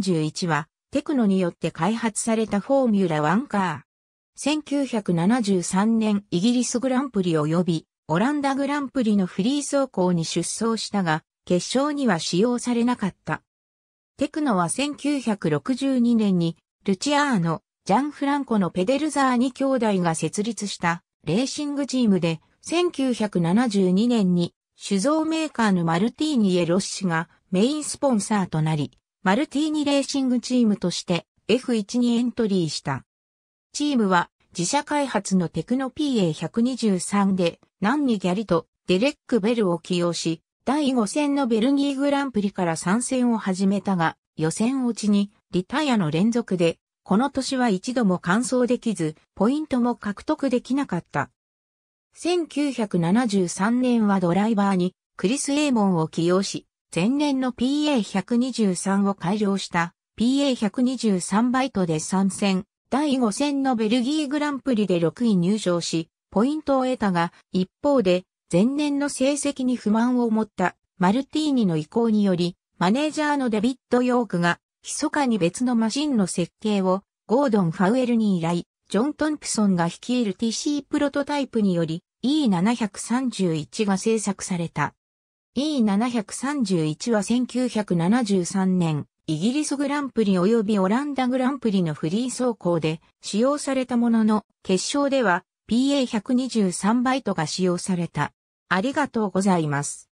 41は、テクノによって開発されたフォーミュラ1カー。1973年イギリスグランプリ及びオランダグランプリのフリー走行に出走したが、決勝には使用されなかった。テクノは1962年にルチアーノ、ジャンフランコのペデルザーニ兄弟が設立したレーシングチームで、1972年に酒造メーカーのマルティーニエロッシがメインスポンサーとなり、マルティーニレーシングチームとして F1 にエントリーした。チームは自社開発のテクノ PA123 でナンニギャリとデレック・ベルを起用し、第5戦のベルギーグランプリから参戦を始めたが、予選落ちにリタイアの連続で、この年は一度も完走できず、ポイントも獲得できなかった。1973年はドライバーにクリス・エーモンを起用し、前年の PA123 を改良した PA123 バイトで参戦、第5戦のベルギーグランプリで6位入賞し、ポイントを得たが、一方で、前年の成績に不満を持ったマルティーニの意向により、マネージャーのデビッド・ヨークが、密かに別のマシンの設計を、ゴードン・ファウエルに依頼、ジョン・トンプソンが率いる TC プロトタイプにより、E731 が製作された。E731 は1973年、イギリスグランプリ及びオランダグランプリのフリー走行で使用されたものの、決勝では PA123 バイトが使用された。ありがとうございます。